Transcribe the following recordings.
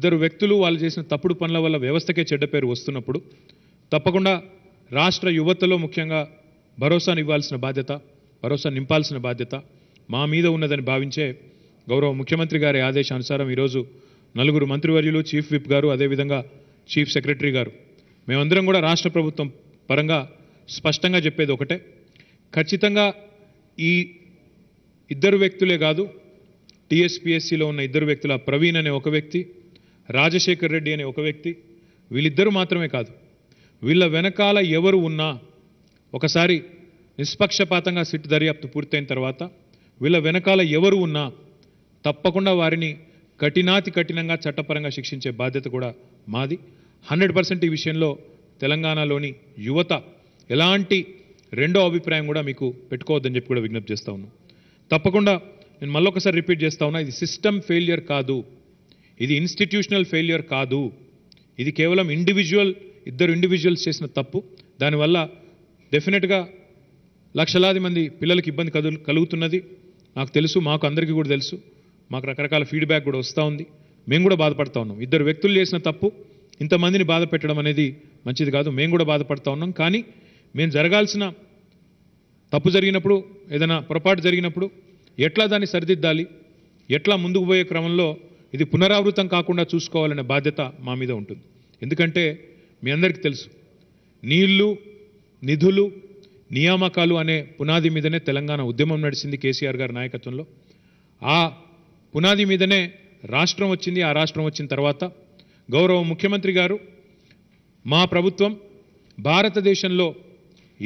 ఇద్దరు వ్యక్తులు వాళ్ళు చేసిన తప్పుడు పనుల వల్ల వ్యవస్థకే చెడ్డ పేరు వస్తున్నప్పుడు తప్పకుండా రాష్ట్ర యువతలో ముఖ్యంగా భరోసాను ఇవ్వాల్సిన బాధ్యత భరోసా నింపాల్సిన బాధ్యత మా మీద ఉన్నదని భావించే గౌరవ ముఖ్యమంత్రి గారి ఆదేశానుసారం ఈరోజు నలుగురు మంత్రివర్యులు చీఫ్ విప్ గారు అదేవిధంగా చీఫ్ సెక్రటరీ గారు మేమందరం కూడా రాష్ట్ర ప్రభుత్వం పరంగా స్పష్టంగా చెప్పేది ఒకటే ఖచ్చితంగా ఈ ఇద్దరు వ్యక్తులే కాదు టీఎస్పీఎస్సీలో ఉన్న ఇద్దరు వ్యక్తుల ప్రవీణ్ అనే ఒక వ్యక్తి రాజశేఖర్ రెడ్డి అనే ఒక వ్యక్తి వీళ్ళిద్దరూ మాత్రమే కాదు వీళ్ళ వెనకాల ఎవరు ఉన్నా ఒకసారి నిష్పక్షపాతంగా సిట్ దర్యాప్తు పూర్తయిన తర్వాత వీళ్ళ వెనకాల ఎవరు ఉన్నా తప్పకుండా వారిని కఠినాతి కఠినంగా చట్టపరంగా శిక్షించే బాధ్యత కూడా మాది హండ్రెడ్ పర్సెంట్ ఈ విషయంలో తెలంగాణలోని యువత ఎలాంటి రెండో అభిప్రాయం కూడా మీకు పెట్టుకోవద్దని చెప్పి కూడా విజ్ఞప్తి చేస్తా ఉన్నాను తప్పకుండా నేను మళ్ళొకసారి రిపీట్ చేస్తా ఉన్నా ఇది సిస్టమ్ ఫెయిలియర్ కాదు ఇది ఇన్స్టిట్యూషనల్ ఫెయిల్యూర్ కాదు ఇది కేవలం ఇండివిజువల్ ఇద్దరు ఇండివిజువల్స్ చేసిన తప్పు దానివల్ల డెఫినెట్గా లక్షలాది మంది పిల్లలకి ఇబ్బంది కదు కలుగుతున్నది నాకు తెలుసు మాకు అందరికీ కూడా తెలుసు మాకు రకరకాల ఫీడ్బ్యాక్ కూడా వస్తూ ఉంది మేము కూడా బాధపడతా ఉన్నాం ఇద్దరు వ్యక్తులు చేసిన తప్పు ఇంతమందిని బాధ పెట్టడం అనేది మంచిది కాదు మేము కూడా బాధపడతా ఉన్నాం కానీ మేము జరగాల్సిన తప్పు జరిగినప్పుడు ఏదైనా పొరపాటు జరిగినప్పుడు ఎట్లా దాన్ని సరిదిద్దాలి ఎట్లా ముందుకు పోయే క్రమంలో ఇది పునరావృతం కాకుండా చూసుకోవాలనే బాధ్యత మా మీద ఉంటుంది ఎందుకంటే మీ అందరికీ తెలుసు నీళ్లు నిధులు నియామకాలు అనే పునాది మీదనే తెలంగాణ ఉద్యమం నడిచింది కేసీఆర్ గారి నాయకత్వంలో ఆ పునాది మీదనే రాష్ట్రం వచ్చింది ఆ రాష్ట్రం వచ్చిన తర్వాత గౌరవ ముఖ్యమంత్రి గారు మా ప్రభుత్వం భారతదేశంలో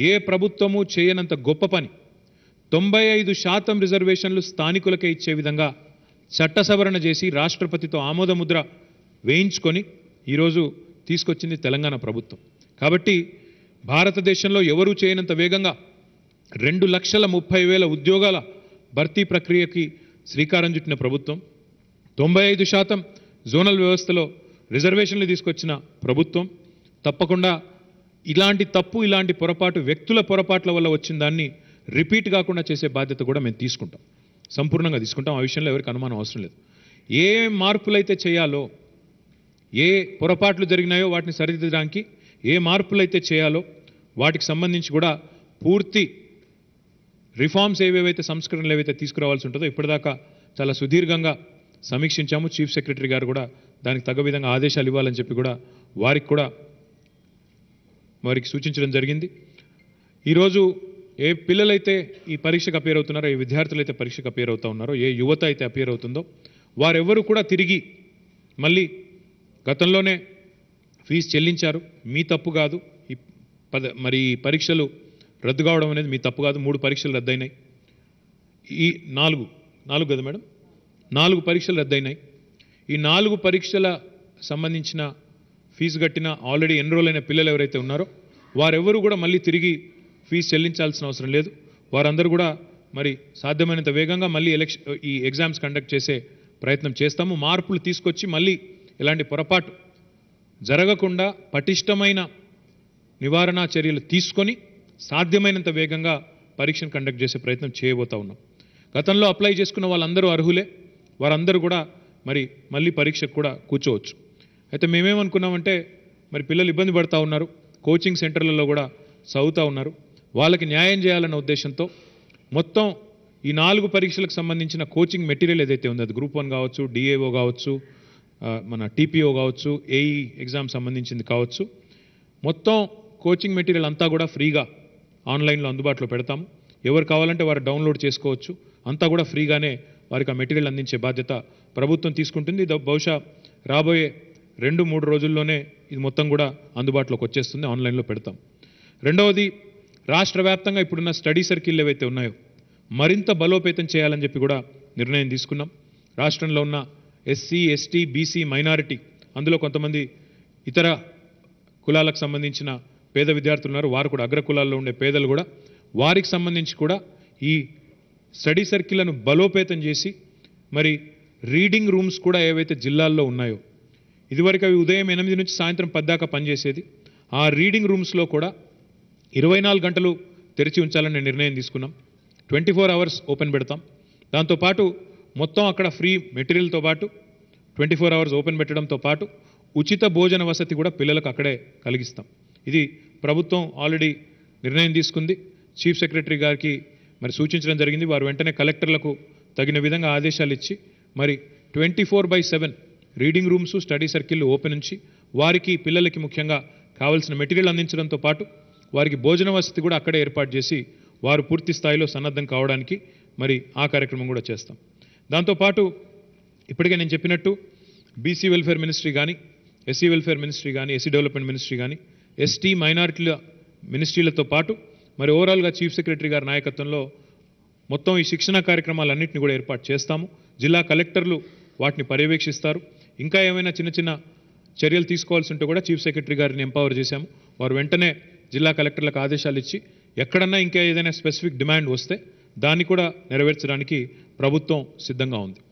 ఏ ప్రభుత్వము చేయనంత గొప్ప పని తొంభై ఐదు శాతం రిజర్వేషన్లు స్థానికులకే ఇచ్చే విధంగా చట్ట సవరణ చేసి రాష్ట్రపతితో ఆమోదముద్ర వేయించుకొని ఈరోజు తీసుకొచ్చింది తెలంగాణ ప్రభుత్వం కాబట్టి భారతదేశంలో ఎవరూ చేయనంత వేగంగా రెండు లక్షల ముప్పై వేల ఉద్యోగాల భర్తీ ప్రక్రియకి శ్రీకారం చుట్టిన ప్రభుత్వం తొంభై ఐదు శాతం జోనల్ వ్యవస్థలో రిజర్వేషన్లు తీసుకొచ్చిన ప్రభుత్వం తప్పకుండా ఇలాంటి తప్పు ఇలాంటి పొరపాటు వ్యక్తుల పొరపాట్ల వల్ల వచ్చిన దాన్ని రిపీట్ కాకుండా చేసే బాధ్యత కూడా మేము తీసుకుంటాం సంపూర్ణంగా తీసుకుంటాం ఆ విషయంలో ఎవరికి అనుమానం అవసరం లేదు ఏ మార్పులైతే చేయాలో ఏ పొరపాట్లు జరిగినాయో వాటిని సరిదిద్దడానికి ఏ మార్పులైతే చేయాలో వాటికి సంబంధించి కూడా పూర్తి రిఫార్మ్స్ ఏవేవైతే సంస్కరణలు ఏవైతే తీసుకురావాల్సి ఉంటుందో ఇప్పటిదాకా చాలా సుదీర్ఘంగా సమీక్షించాము చీఫ్ సెక్రటరీ గారు కూడా దానికి తగ్గ విధంగా ఆదేశాలు ఇవ్వాలని చెప్పి కూడా వారికి కూడా వారికి సూచించడం జరిగింది ఈరోజు ఏ పిల్లలైతే ఈ పరీక్షకు అపేర్ అవుతున్నారో ఏ అయితే పరీక్షకు అపేర్ అవుతా ఉన్నారో ఏ యువత అయితే అపేర్ అవుతుందో వారెవ్వరూ కూడా తిరిగి మళ్ళీ గతంలోనే ఫీజు చెల్లించారు మీ తప్పు కాదు ఈ పద మరి పరీక్షలు రద్దు కావడం అనేది మీ తప్పు కాదు మూడు పరీక్షలు రద్దయినాయి ఈ నాలుగు నాలుగు కదా మేడం నాలుగు పరీక్షలు రద్దయినాయి ఈ నాలుగు పరీక్షల సంబంధించిన ఫీజు కట్టిన ఆల్రెడీ ఎన్రోల్ అయిన పిల్లలు ఎవరైతే ఉన్నారో వారెవరూ కూడా మళ్ళీ తిరిగి ఫీజు చెల్లించాల్సిన అవసరం లేదు వారందరూ కూడా మరి సాధ్యమైనంత వేగంగా మళ్ళీ ఎలక్ష ఈ ఎగ్జామ్స్ కండక్ట్ చేసే ప్రయత్నం చేస్తాము మార్పులు తీసుకొచ్చి మళ్ళీ ఇలాంటి పొరపాటు జరగకుండా పటిష్టమైన నివారణ చర్యలు తీసుకొని సాధ్యమైనంత వేగంగా పరీక్షను కండక్ట్ చేసే ప్రయత్నం చేయబోతా ఉన్నాం గతంలో అప్లై చేసుకున్న వాళ్ళందరూ అర్హులే వారందరూ కూడా మరి మళ్ళీ పరీక్షకు కూడా కూర్చోవచ్చు అయితే మేమేమనుకున్నామంటే మరి పిల్లలు ఇబ్బంది పడుతూ ఉన్నారు కోచింగ్ సెంటర్లలో కూడా చదువుతూ ఉన్నారు వాళ్ళకి న్యాయం చేయాలన్న ఉద్దేశంతో మొత్తం ఈ నాలుగు పరీక్షలకు సంబంధించిన కోచింగ్ మెటీరియల్ ఏదైతే ఉందో అది గ్రూప్ వన్ కావచ్చు డిఏఓ కావచ్చు మన టీపీఓ కావచ్చు ఏఈ e ఎగ్జామ్ సంబంధించింది కావచ్చు మొత్తం కోచింగ్ మెటీరియల్ అంతా కూడా ఫ్రీగా ఆన్లైన్లో అందుబాటులో పెడతాము ఎవరు కావాలంటే వారు డౌన్లోడ్ చేసుకోవచ్చు అంతా కూడా ఫ్రీగానే వారికి ఆ మెటీరియల్ అందించే బాధ్యత ప్రభుత్వం తీసుకుంటుంది బహుశా రాబోయే రెండు మూడు రోజుల్లోనే ఇది మొత్తం కూడా అందుబాటులోకి వచ్చేస్తుంది ఆన్లైన్లో పెడతాం రెండవది రాష్ట్ర వ్యాప్తంగా ఇప్పుడున్న స్టడీ సర్కిల్ ఏవైతే ఉన్నాయో మరింత బలోపేతం చేయాలని చెప్పి కూడా నిర్ణయం తీసుకున్నాం రాష్ట్రంలో ఉన్న ఎస్సీ ఎస్టీ బీసీ మైనారిటీ అందులో కొంతమంది ఇతర కులాలకు సంబంధించిన పేద విద్యార్థులు ఉన్నారు వారు కూడా అగ్ర కులాల్లో ఉండే పేదలు కూడా వారికి సంబంధించి కూడా ఈ స్టడీ సర్కిల్లను బలోపేతం చేసి మరి రీడింగ్ రూమ్స్ కూడా ఏవైతే జిల్లాల్లో ఉన్నాయో ఇదివరకు అవి ఉదయం ఎనిమిది నుంచి సాయంత్రం పద్దాకా పనిచేసేది ఆ రీడింగ్ రూమ్స్లో కూడా ఇరవై నాలుగు గంటలు తెరిచి ఉంచాలని నిర్ణయం తీసుకున్నాం ట్వంటీ ఫోర్ అవర్స్ ఓపెన్ పెడతాం దాంతోపాటు మొత్తం అక్కడ ఫ్రీ మెటీరియల్తో పాటు ట్వంటీ ఫోర్ అవర్స్ ఓపెన్ పెట్టడంతో పాటు ఉచిత భోజన వసతి కూడా పిల్లలకు అక్కడే కలిగిస్తాం ఇది ప్రభుత్వం ఆల్రెడీ నిర్ణయం తీసుకుంది చీఫ్ సెక్రటరీ గారికి మరి సూచించడం జరిగింది వారు వెంటనే కలెక్టర్లకు తగిన విధంగా ఆదేశాలు ఇచ్చి మరి twenty four by seven reading rooms study circle open ఉంచి వారికి పిల్లలకి ముఖ్యంగా కావాల్సిన మెటీరియల్ అందించడంతో పాటు వారికి భోజన వసతి కూడా అక్కడే ఏర్పాటు చేసి వారు పూర్తి స్థాయిలో సన్నద్ధం కావడానికి మరి ఆ కార్యక్రమం కూడా చేస్తాం దాంతోపాటు ఇప్పటికే నేను చెప్పినట్టు బీసీ వెల్ఫేర్ మినిస్ట్రీ కానీ ఎస్సీ వెల్ఫేర్ మినిస్ట్రీ కానీ ఎస్సీ డెవలప్మెంట్ మినిస్ట్రీ కానీ ఎస్టీ మైనారిటీల మినిస్ట్రీలతో పాటు మరి ఓవరాల్గా చీఫ్ సెక్రటరీ గారి నాయకత్వంలో మొత్తం ఈ శిక్షణ కార్యక్రమాలన్నింటినీ కూడా ఏర్పాటు చేస్తాము జిల్లా కలెక్టర్లు వాటిని పర్యవేక్షిస్తారు ఇంకా ఏమైనా చిన్న చిన్న చర్యలు తీసుకోవాల్సి ఉంటే కూడా చీఫ్ సెక్రటరీ గారిని ఎంపవర్ చేశాము వారు వెంటనే జిల్లా కలెక్టర్లకు ఆదేశాలు ఇచ్చి ఎక్కడన్నా ఇంకా ఏదైనా స్పెసిఫిక్ డిమాండ్ వస్తే దాన్ని కూడా నెరవేర్చడానికి ప్రభుత్వం సిద్ధంగా ఉంది